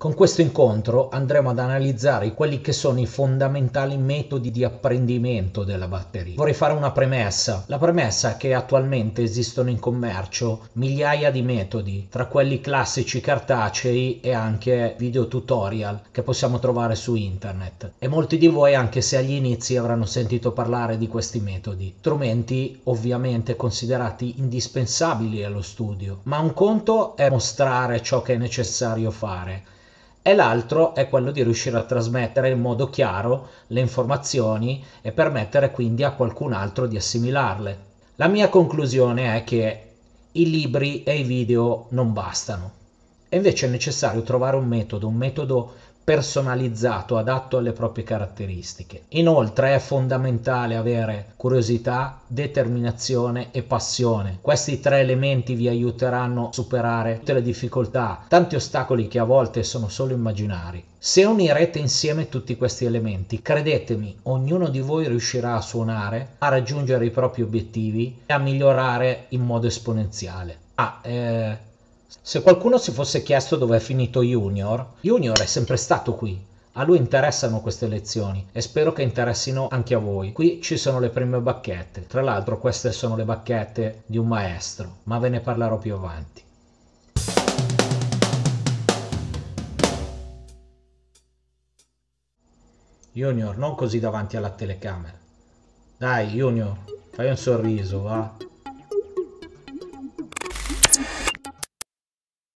Con questo incontro andremo ad analizzare quelli che sono i fondamentali metodi di apprendimento della batteria. Vorrei fare una premessa. La premessa è che attualmente esistono in commercio migliaia di metodi, tra quelli classici cartacei e anche video tutorial che possiamo trovare su internet. E molti di voi, anche se agli inizi avranno sentito parlare di questi metodi, strumenti ovviamente considerati indispensabili allo studio, ma un conto è mostrare ciò che è necessario fare e l'altro è quello di riuscire a trasmettere in modo chiaro le informazioni e permettere quindi a qualcun altro di assimilarle. La mia conclusione è che i libri e i video non bastano. È invece necessario trovare un metodo, un metodo personalizzato, adatto alle proprie caratteristiche. Inoltre è fondamentale avere curiosità, determinazione e passione. Questi tre elementi vi aiuteranno a superare tutte le difficoltà, tanti ostacoli che a volte sono solo immaginari. Se unirete insieme tutti questi elementi, credetemi, ognuno di voi riuscirà a suonare, a raggiungere i propri obiettivi e a migliorare in modo esponenziale. Ah, eh, se qualcuno si fosse chiesto dove è finito Junior, Junior è sempre stato qui. A lui interessano queste lezioni e spero che interessino anche a voi. Qui ci sono le prime bacchette, tra l'altro queste sono le bacchette di un maestro, ma ve ne parlerò più avanti. Junior, non così davanti alla telecamera. Dai, Junior, fai un sorriso, va.